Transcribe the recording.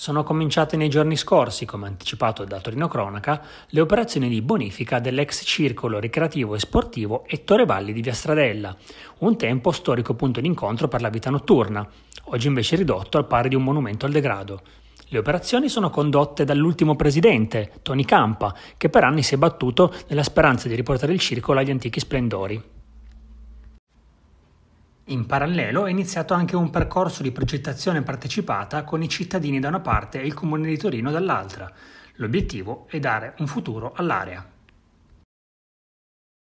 Sono cominciate nei giorni scorsi, come anticipato da Torino Cronaca, le operazioni di bonifica dell'ex circolo ricreativo e sportivo Ettore Valli di Via Stradella, un tempo storico punto d'incontro per la vita notturna, oggi invece ridotto al pari di un monumento al degrado. Le operazioni sono condotte dall'ultimo presidente, Tony Campa, che per anni si è battuto nella speranza di riportare il circolo agli antichi splendori. In parallelo è iniziato anche un percorso di progettazione partecipata con i cittadini da una parte e il Comune di Torino dall'altra. L'obiettivo è dare un futuro all'area.